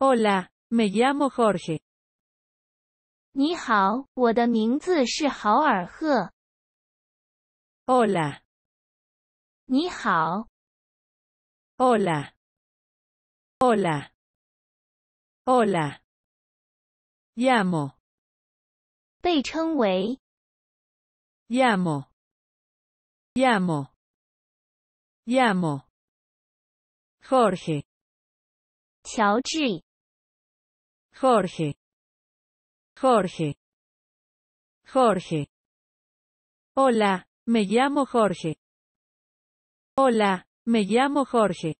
Hola, me llamo Jorge. 你好，我的名字是豪尔赫。Hola. 你好。Hola. Hola. Ni hao. Hola. Hola. Hola. Llamo. Llamo. Llamo. Jorge. Jorge. Jorge. Jorge. Er Hola, me llamo Jorge. Hola, me llamo Jorge.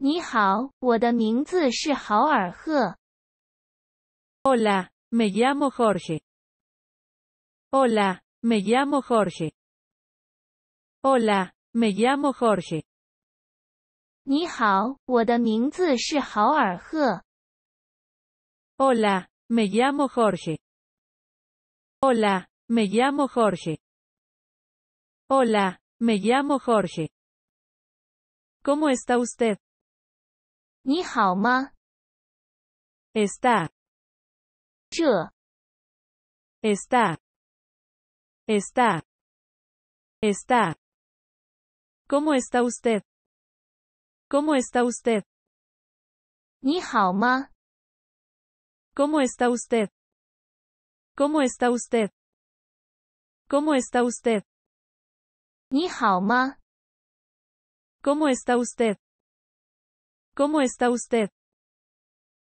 Hola, me llamo Jorge. Hola, me llamo Jorge. Hola, me llamo Jorge. 你好，我的名字是豪尔赫。Hola, me llamo Jorge. Hola, me llamo Jorge. Hola, me llamo Jorge. ¿Cómo está usted? 你好吗? Está. Está. Está. Está. ¿Cómo está usted? ¿Cómo está usted? ma? ¿Cómo está usted? ¿Cómo está usted? ¿Cómo está usted? 你好吗? ¿Cómo está usted? ¿Cómo está usted?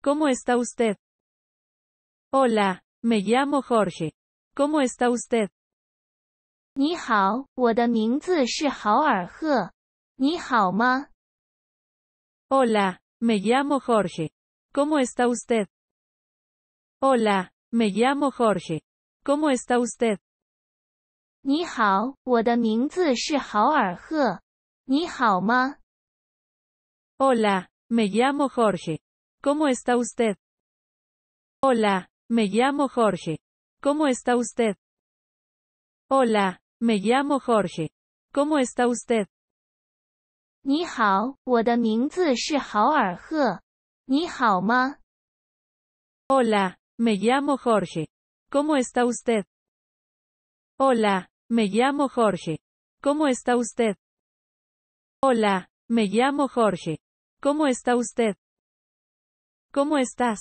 ¿Cómo está usted? Hola, me llamo Jorge. ¿Cómo está usted? Er Hola, me llamo Jorge. ¿Cómo está usted? Hola, me llamo Jorge. ¿Cómo está usted? Hola, me llamo Jorge. ¿Cómo está usted? Hola, me llamo Jorge. ¿Cómo está usted? Hola, me llamo Jorge. ¿Cómo está usted? Hola. Me llamo Jorge. ¿Cómo está usted? Hola, me llamo Jorge. ¿Cómo está usted? Hola, me llamo Jorge. ¿Cómo está usted? ¿Cómo estás?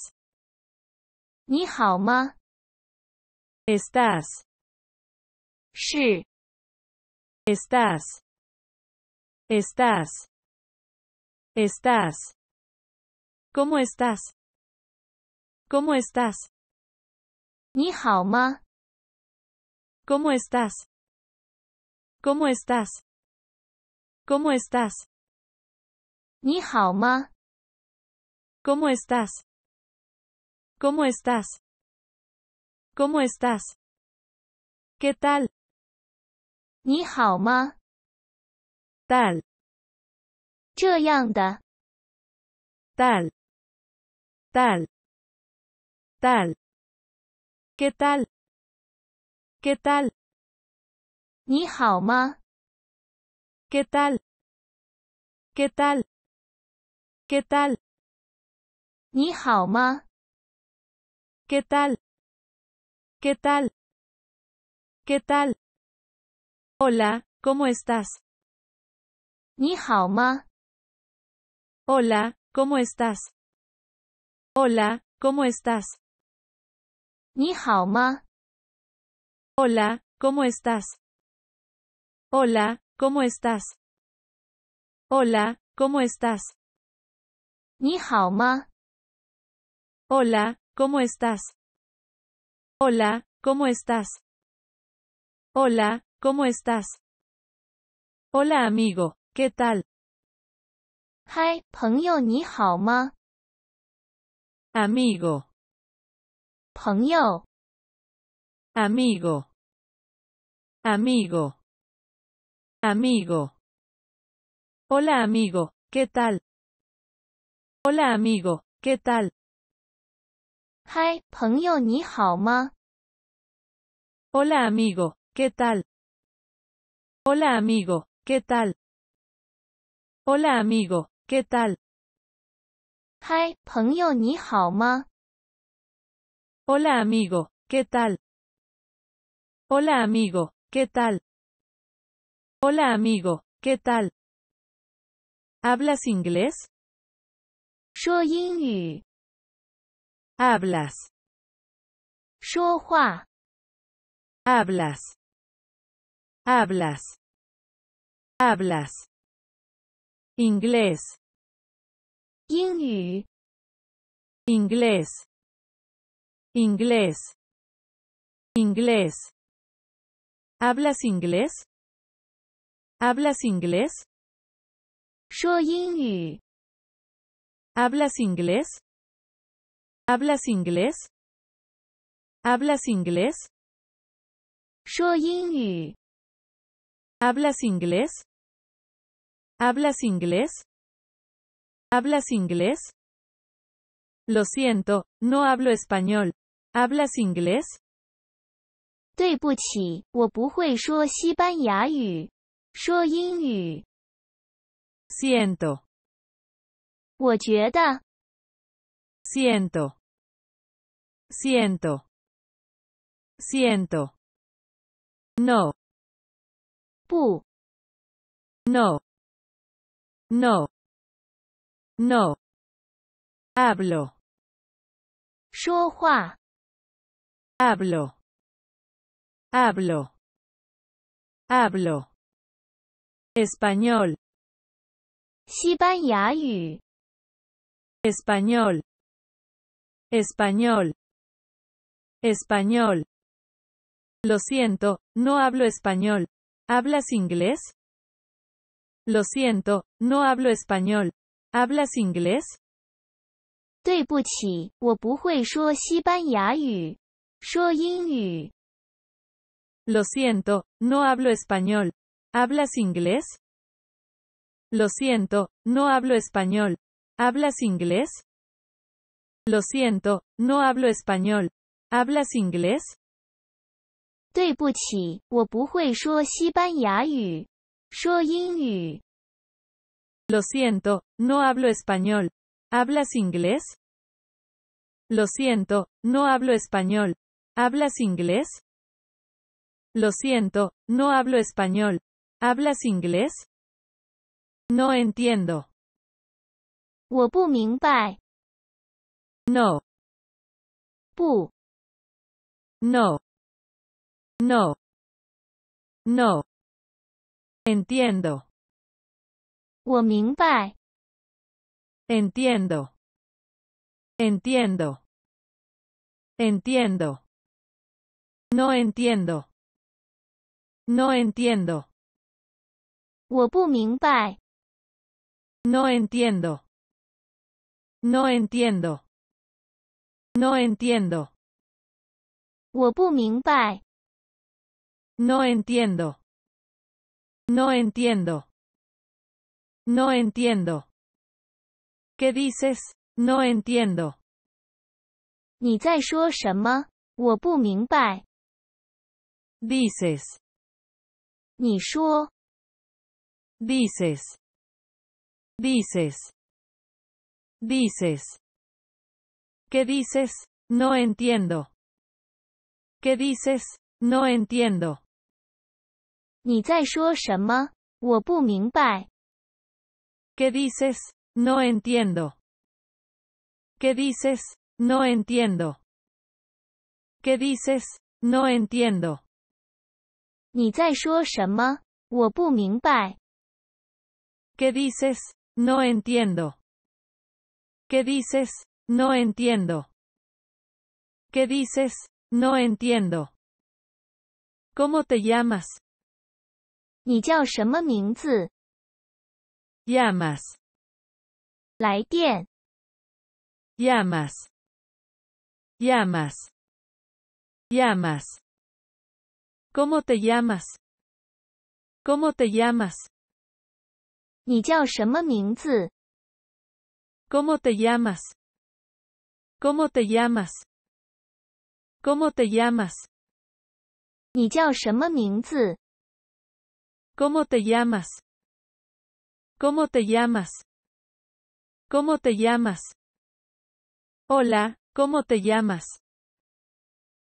ma? ¿Estás? Sí. ¿Estás? ¿Estás? ¿Estás? ¿Cómo Estás. sí Estás. Estás. Estás. ¿Cómo estás? ¿Cómo estás? ni ma? ¿Cómo estás? ¿Cómo estás? ¿Cómo estás? ma? ¿Cómo estás? ¿Cómo estás? ¿Cómo estás? ¿Qué tal? ni haoma Tal. Tal. Tal tal? ¿Qué tal? ¿Qué tal? ma? ¿Qué tal? ¿Qué tal? ¿Qué tal? ma? ¿Qué tal? ¿Qué tal? ¿Qué tal? Hola, ¿cómo estás? ma? Hola, ¿cómo estás? Hola, ¿cómo estás? 你好吗? Hola, ¿cómo estás? Hola, ¿cómo estás? Hola, ¿cómo estás? Hola, ¿cómo estás? Hola, ¿cómo estás? Hola, ¿cómo estás? Hola amigo, ¿qué tal? Hi, 朋友你好吗? Amigo, 朋友 amigo, amigo. amigo Hola amigo, ¿qué tal? Hola amigo, ¿qué tal? Hola, amigo, ¿qué tal? Hola amigo, ¿qué tal? Hola amigo, ¿qué tal? tal? Hola amigo, ¿qué tal? Hola amigo, ¿qué tal? Hola amigo, ¿qué tal? ¿Hablas inglés? Hablas. hablas, Hablas. Hablas. Hablas. Inglés. Inglés. Inglés. Inglés. ¿Hablas inglés? ¿Hablas inglés? ¿Hablas inglés? ¿Hablas inglés? ¿Hablas inglés? ¿Hablas inglés? ¿Hablas inglés? ¿Hablas inglés? Lo siento, no hablo español. ¿Hablas inglés? 对不起，我不会说西班牙语，说英语。Siento. 我觉得。Siento. Siento. Siento. siento No. 不。No. No. No. Hablo. 说话。Hablo. Hablo. Hablo. Español. 西班牙语 Español. Español. Español. Lo siento, no hablo español. ¿Hablas inglés? Lo siento, no hablo español. ¿Hablas inglés? 对不起，我不会说西班牙语。lo siento, no hablo español. ¿Hablas inglés? Lo siento, no hablo español. ¿Hablas inglés? Lo siento, no hablo español. ¿Hablas inglés? Lo siento, no hablo español. ¿Hablas inglés? Lo siento, no hablo español. ¿Hablas inglés? Lo siento, no hablo español. ¿Hablas inglés? No entiendo. no pu No. No. No. Entiendo. Entiendo. Entiendo. Entiendo. No entiendo. No entiendo. No entiendo. No entiendo. No entiendo. No entiendo. No entiendo. No entiendo. ¿Qué dices? No entiendo. 你在说什么？我不明白。Dices. 你说 Dices. Dices. Dices. ¿Qué dices? No entiendo. ¿Qué dices? No entiendo. ¿Qué dices? No entiendo. ¿Qué dices? No entiendo. ¿Qué dices? No entiendo. 你在说什么？我不明白。Qué dices? No entiendo. Qué dices? No entiendo. Qué dices? No entiendo. ¿Cómo te llamas? 你叫什么名字？Llamas. 来电。Llamas. Llamas. Llamas. ¿Cómo te llamas? ¿Cómo te llamas? 你叫什么名字? ¿Cómo te llamas? ¿Cómo te llamas? ¿Cómo te llamas? 你叫什么名字? ¿Cómo te llamas? ¿Cómo te llamas? ¿Cómo te llamas? Hola, ¿cómo te llamas?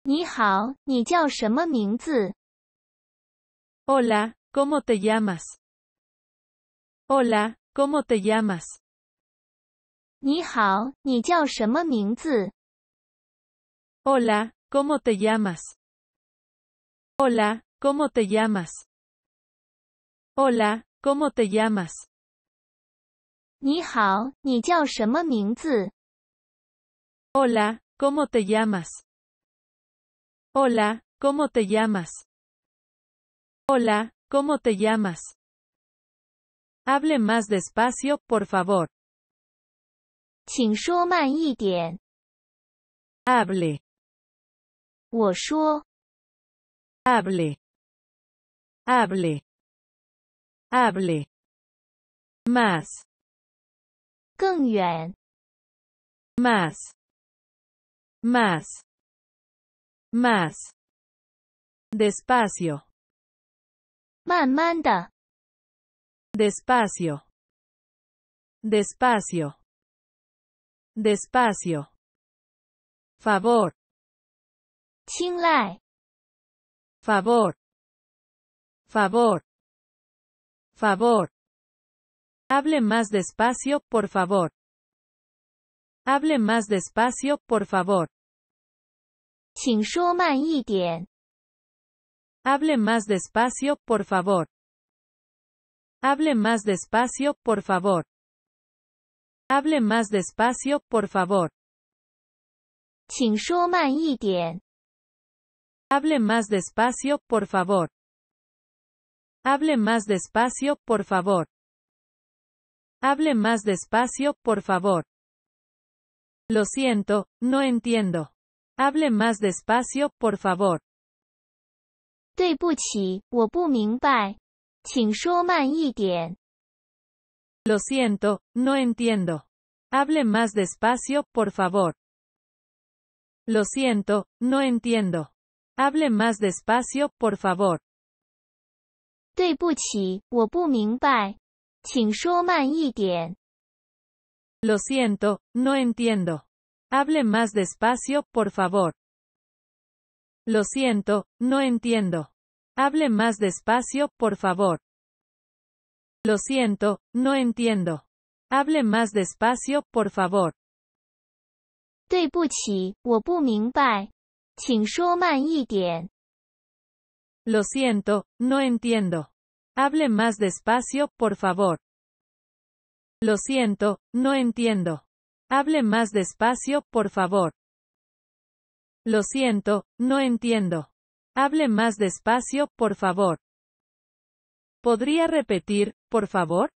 你好，你叫什么名字？Hola，cómo te llamas？Hola，cómo te llamas？你好，你叫什么名字？Hola，cómo te llamas？Hola，cómo te llamas？Hola，cómo te llamas？你好，你叫什么名字？Hola，cómo te llamas？Hola, ¿cómo te llamas? Hola, ¿cómo te llamas? Hable más despacio, por favor. Hable. Hable. Hable. Hable. Más. Más. Más más despacio manda despacio despacio despacio favor lai. favor favor favor hable más despacio por favor hable más despacio por favor Hable más despacio, por favor. Hable más despacio, por favor. Hable más despacio, por favor. Hable más despacio, por favor. Hable más despacio, por favor. Hable más despacio, por favor. Lo siento, no entiendo. Hable más despacio, por favor. Lo siento, no entiendo. Hable más despacio, por favor. Lo siento, no entiendo. Hable más despacio, por favor. Lo siento, no entiendo. Hable más despacio, por favor. Lo siento, no entiendo. Hable más despacio, por favor. Lo siento, no entiendo. Hable más despacio, por favor. Lo siento, no entiendo. Hable más despacio, por favor. Lo siento, no entiendo. Hable más despacio, por favor. Lo siento, no entiendo. Hable más despacio, por favor. ¿Podría repetir, por favor?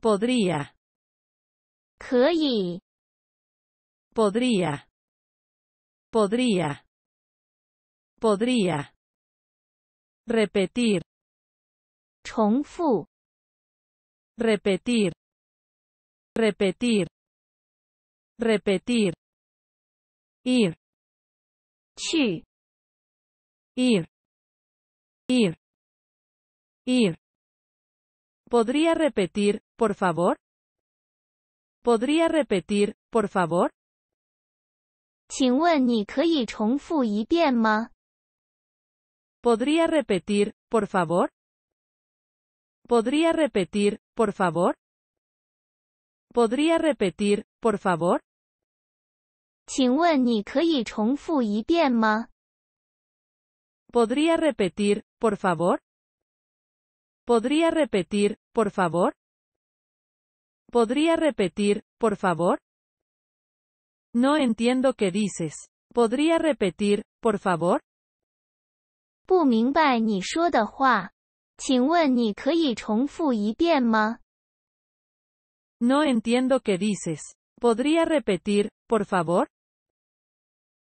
Podría. Podría. Podría. Podría. Repetir. 重复 repetir, repetir, repetir, ir, Chi. ir, ir, ir. ¿Podría repetir, por favor? ¿Podría repetir, por favor? Podría repetir, por favor? ¿Podría repetir, por favor? ¿Podría repetir, por favor? Podría repetir, por favor? ¿Podría repetir, por favor? ¿Podría repetir, por favor? No entiendo qué dices. ¿Podría repetir, por favor? 不明白你说的话。no entiendo qué dices. ¿Podría repetir, por favor?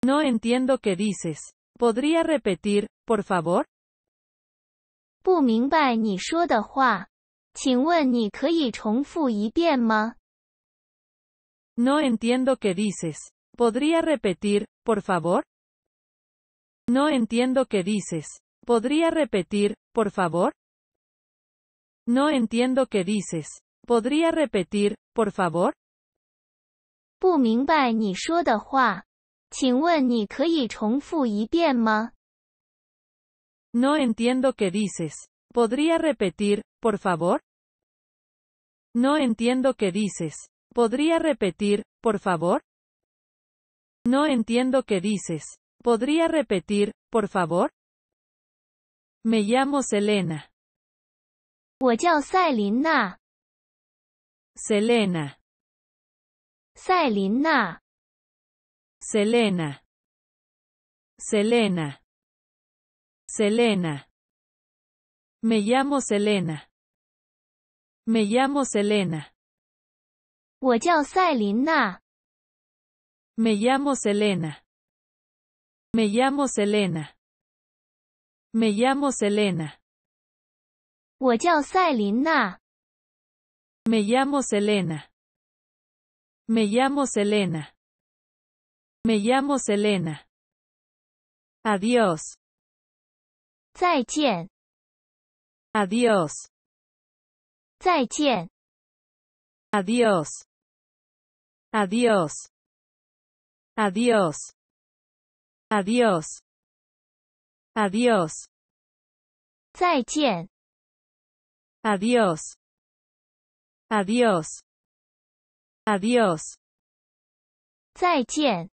No entiendo qué dices. ¿Podría repetir, por favor? No entiendo qué dices. ¿Podría repetir, por favor? No entiendo qué dices. ¿Podría repetir, por favor? No entiendo qué dices. ¿Podría repetir, por favor? 不明白你说的话。请问你可以重复一遍吗? No entiendo qué dices. ¿Podría repetir, por favor? No entiendo qué dices. ¿Podría repetir, por favor? No entiendo qué dices. ¿Podría repetir, por favor? Me llamo Selena. Selena. llamo Selena. Selena. Selena. Selena. Me llamo Selena. Me llamo Selena. Me llamo Selena. Me llamo Selena. Me llamo Selena. Me llamo Selena. Me llamo Selena. Me llamo Selena. Adiós. Adiós. 再见。Adiós. Adiós. Adiós. Adiós. Adiós. Adiós. ¡Adiós! Adiós. Adiós. 再见.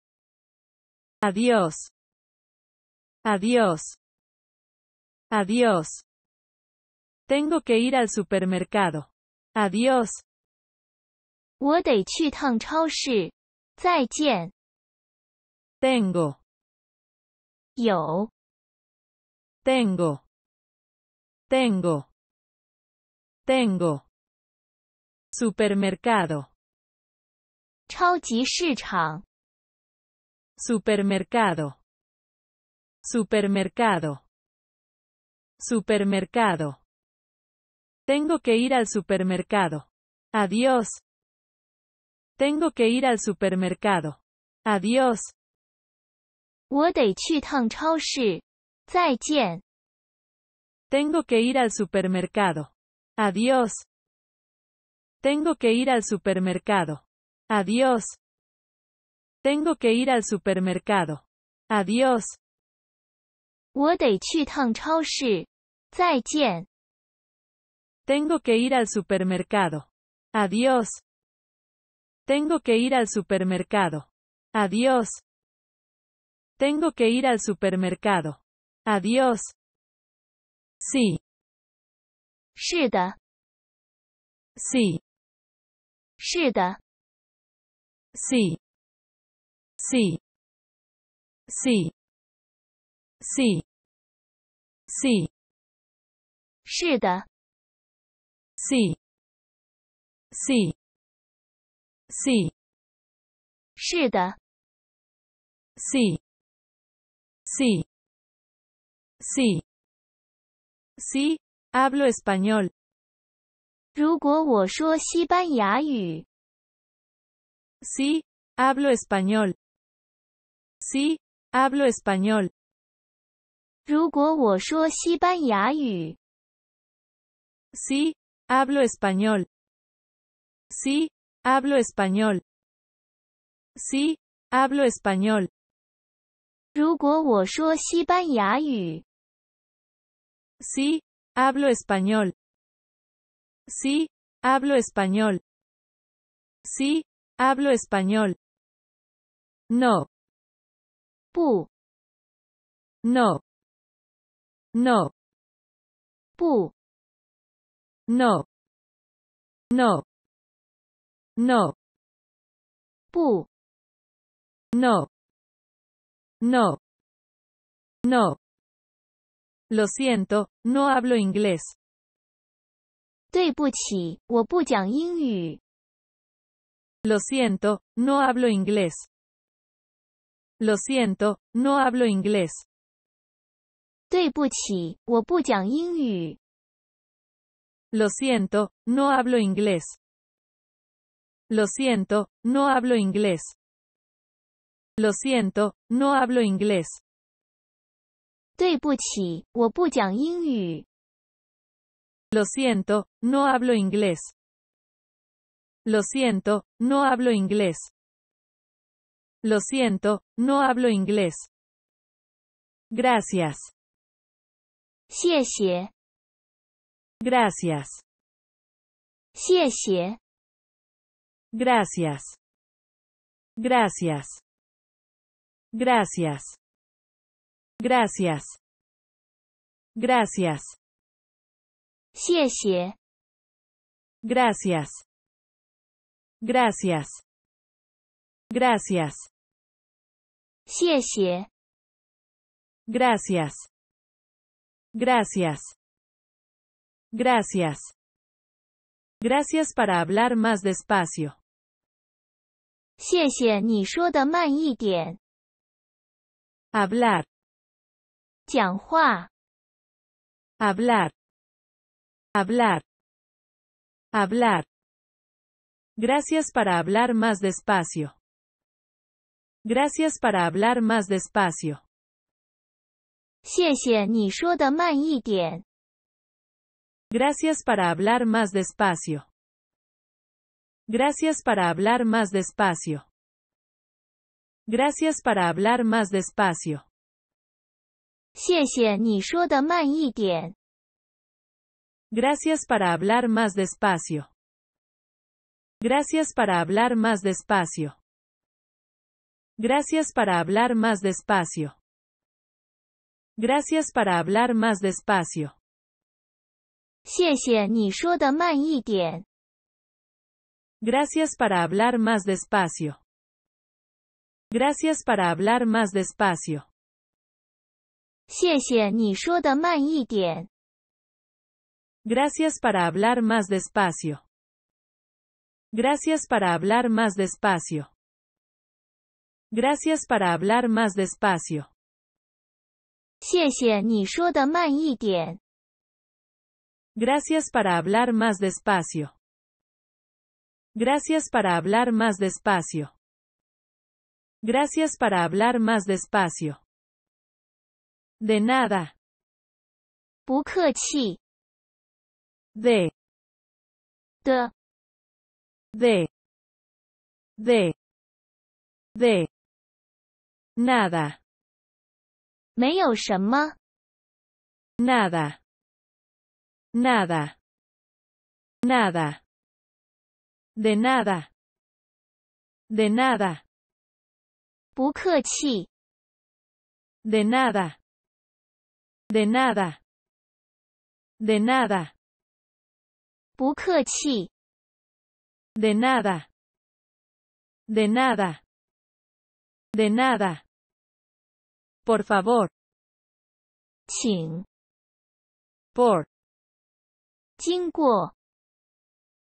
Adiós. Adiós. adiós, Tengo que ir al supermercado. Adiós. Tengo. 有。tengo. Tengo. Tengo. Supermercado. 超级市场 supermercado supermercado supermercado tengo que ir al supermercado adiós tengo que ir al supermercado adiós tengo que ir al supermercado. Adiós. Tengo que ir al supermercado. Adiós. Tengo que ir al supermercado. Adiós. Tengo que ir al supermercado. Adiós. Tengo que ir al supermercado. Adiós. Tengo que ir al supermercado. Adiós. C 是的。C 是的。C C C C C 是的。C C C 是的。C C C。Sí, hablo español. Sí, hablo español. Sí, hablo español. Sí, hablo español. Sí, hablo español. Sí, hablo español. 如果我说西班牙语。Sí, hablo español. Sí, hablo español. Sí, hablo español. No. Pu. No. No. Pu. No. No. No. Pu. No. No. No. Lo siento, no hablo inglés. Lo siento, no hablo inglés. Lo siento, no hablo inglés. Lo siento, no hablo inglés. Lo siento, no hablo inglés. Lo siento, no hablo inglés. Lo siento, no hablo inglés. Lo siento, no hablo inglés. Lo siento, no hablo inglés. Gracias. Gracias. Gracias. Gracias. Gracias. Gracias. Gracias. Gracias. 谢谢. Gracias. Gracias. Gracias. 谢谢. Gracias. Gracias. Gracias. Gracias para hablar más despacio. 谢谢你说的慢一点. Hablar. Hablar. hablar, hablar. Gracias para hablar más despacio. Gracias para hablar más despacio. Gracias para hablar más despacio. Gracias para hablar más despacio. Gracias para hablar más despacio. Gracias para hablar más despacio. Gracias para hablar más despacio. Gracias para hablar más despacio. Gracias para hablar más despacio. Gracias para hablar más despacio. Gracias para hablar más despacio. Gracias para hablar más despacio. Gracias para hablar más despacio. Gracias para hablar más despacio. Gracias para hablar más despacio. Gracias para hablar más despacio. Gracias para hablar más despacio. de nada，不客气。de，的，de，de，de，nada，没有什么。nada，nada，nada，de nada，de nada，不客气。de nada。De nada. De nada. de nada. De nada. De nada. Por favor. Por.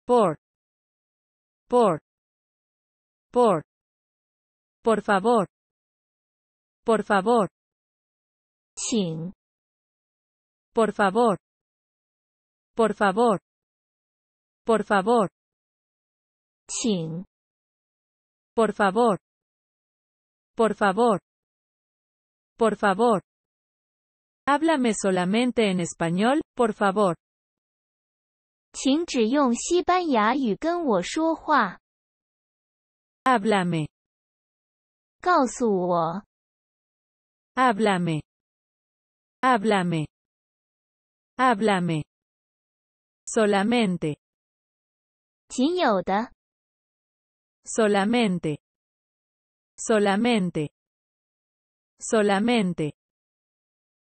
por Por. Por. Por favor. Por favor. Por favor. Por favor. Por favor. Por favor. Por favor. Por favor. Háblame solamente en español, por favor. Háblame. Háblame. Háblame. Háblame. Háblame. Solamente. 仅有的。Solamente. Solamente. Solamente. solamente.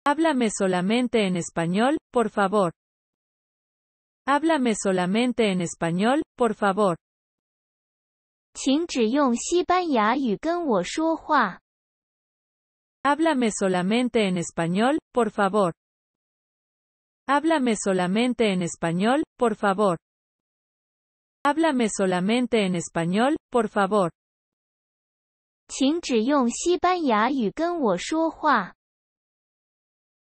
Háblame solamente en español, por favor. Háblame solamente en español, por favor. Háblame solamente en español, por favor. Háblame solamente en español, por favor. Háblame solamente en español, por favor.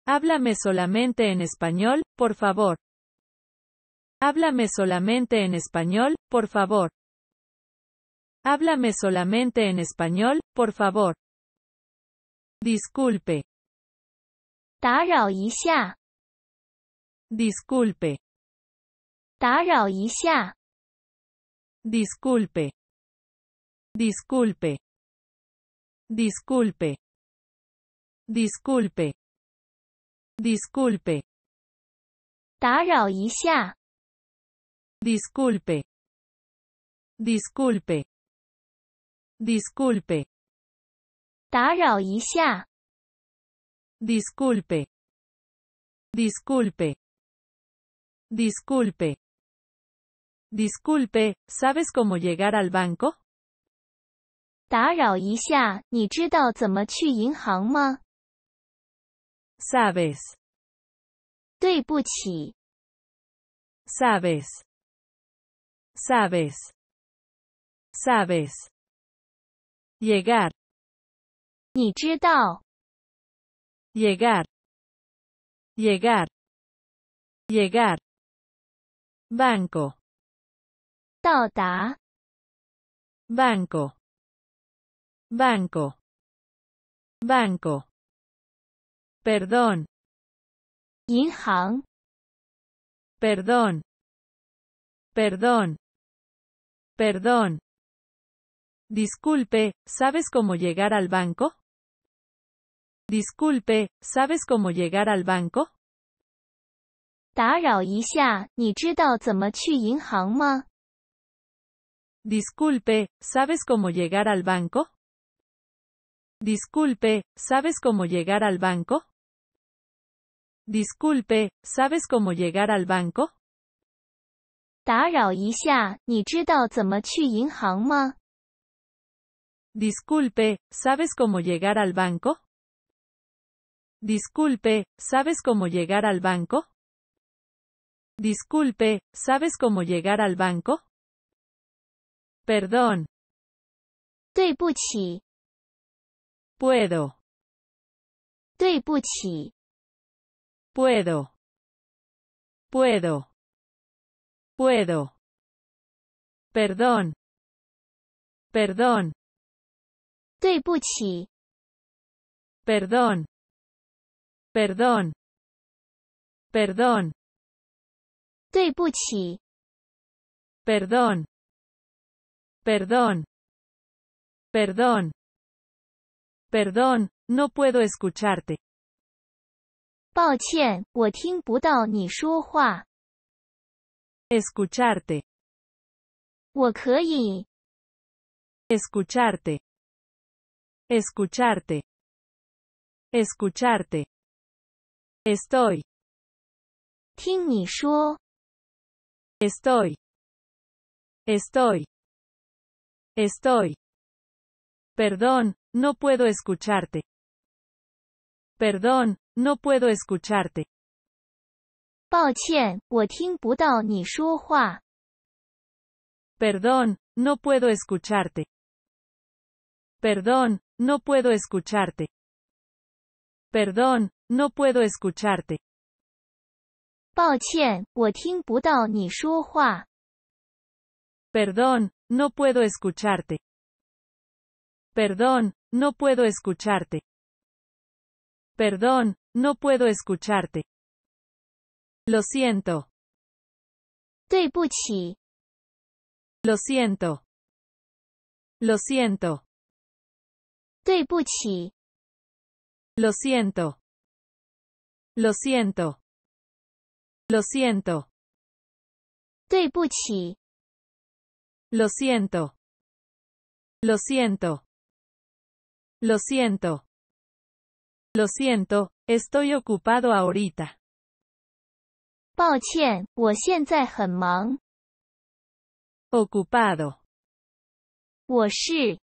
Háblame solamente en español, por favor. Háblame solamente en español, por favor. Háblame solamente en español, por favor. Disculpe. 打扰一下。Disculpe. Disculpe. Disculpe. Disculpe. Disculpe. isha. Disculpe. Disculpe. Disculpe. Disculpe, Disculpe. Disculpe. Disculpe, ¿sabes cómo llegar al banco? ¿Sabes? 对不起。Sabes. Sabes. Sabes. Sabes. Sabes. Llegar. Llegar. Llegar. Llegar banco tota banco banco banco perdón perdón perdón perdón disculpe ¿sabes cómo llegar al banco? Disculpe, ¿sabes cómo llegar al banco? Disculpe, ¿sabes cómo llegar al banco? Disculpe, ¿sabes cómo llegar al banco? Disculpe, ¿sabes cómo llegar al banco? Disculpe, ¿sabes cómo llegar al banco? Disculpe, ¿sabes cómo llegar al banco? Disculpe, ¿sabes cómo llegar al banco? Perdón. Puedo. puchi. Puedo. Puedo. Puedo. Perdón. Perdón. Perdón. Perdón. Perdón. Perdón, Perdón. Perdón. Perdón, no puedo escucharte. 我可以 escucharte Escucharte. Escucharte. Estoy. Estoy. Estoy. Estoy. Perdón, no puedo escucharte. Perdón, no puedo escucharte. Perdón, no puedo escucharte. Perdón, no puedo escucharte. Perdón, no puedo escucharte. Perdón, no puedo escucharte. Perdón, no puedo escucharte. Perdón, no puedo escucharte. Lo siento. 对不起. Lo siento. Lo siento. Lo siento. Lo siento. Lo siento. Lo siento. Lo siento. Lo siento. Lo siento, estoy ocupado ahorita. Ocupado. 我是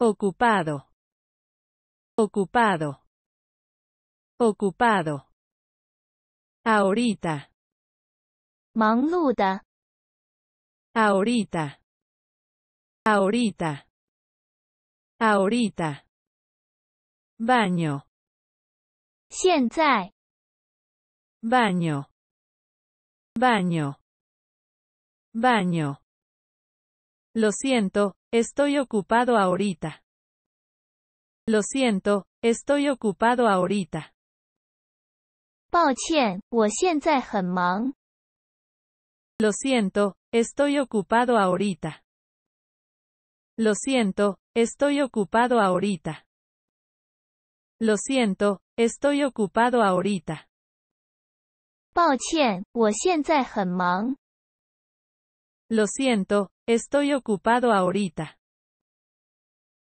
Ocupado. Ocupado. Ocupado. Ahorita. de. Ahorita. Ahorita. Ahorita. Baño. Baño. Baño. Baño. Lo siento, estoy ocupado ahorita. Lo siento, estoy ocupado ahorita. Lo siento, estoy ocupado ahorita. Lo siento, estoy ocupado ahorita. Lo siento, estoy ocupado ahorita. Lo siento, estoy ocupado ahorita.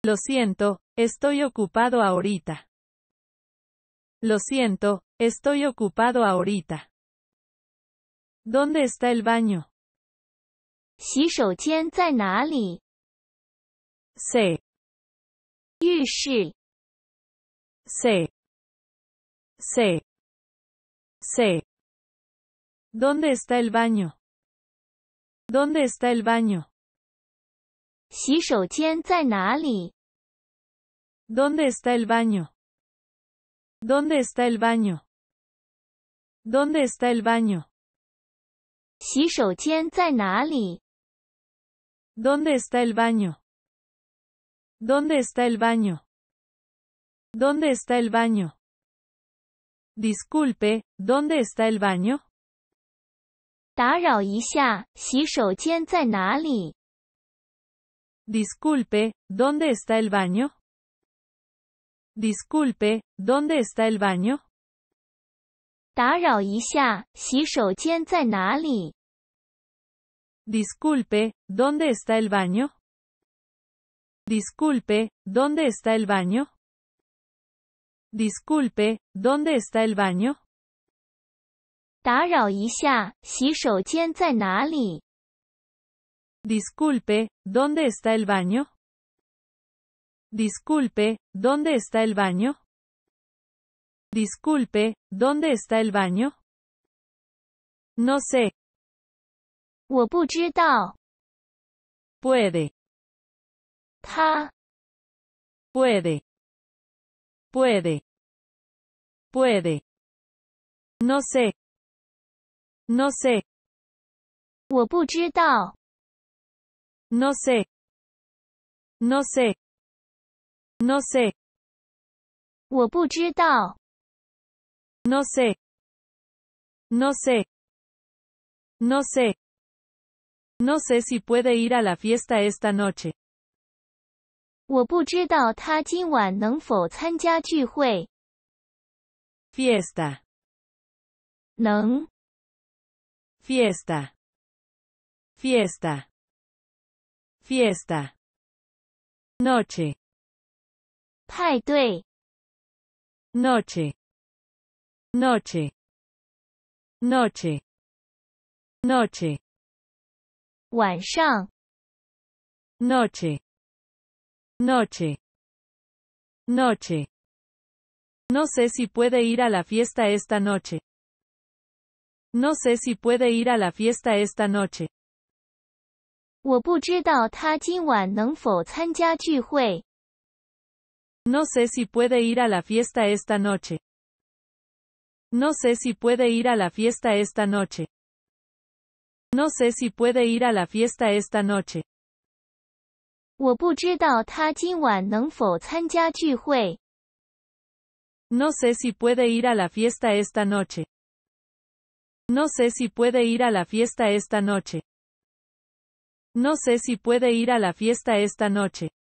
Lo siento, estoy ocupado ahorita. Lo siento, estoy ocupado ahorita. ¿Dónde está el baño? Sí. 浴室 C. Sí. Sí. ¿Dónde está el baño? ¿Dónde está el baño? ¿Dónde está el baño? ¿Dónde está el baño? ¿Dónde está el baño? ¿Dónde está el baño? ¿Dónde está el baño? ¿Dónde está el baño? Disculpe, ¿dónde está el baño? disculpe ¿dónde está el baño? Disculpe, ¿dónde está el baño? ¿Disculpe, ¿dónde está el baño? Disculpe, ¿dónde está el baño? Disculpe, ¿dónde está el baño? disculpe ¿dónde está el baño? Disculpe, ¿dónde está el baño? Disculpe, ¿dónde está el baño? No sé. Puede. Ta. Puede. Puede. Puede. No sé. No sé. No sé. No sé. No sé. No sé. No sé. No sé. No sé si puede ir a la fiesta esta noche. Fiesta. fiesta Fiesta. Fiesta. Noche. 派对 noche noche noche noche noche noche Noche. No sé si puede ir a la fiesta esta noche. No sé si puede ir a la fiesta esta noche. No sé si puede ir a la fiesta esta noche. No sé si puede ir a la fiesta esta noche. No sé si puede ir a la fiesta esta noche. No sé si puede ir a la fiesta esta noche. No sé si puede ir a la fiesta esta noche. No sé si puede ir a la fiesta esta noche.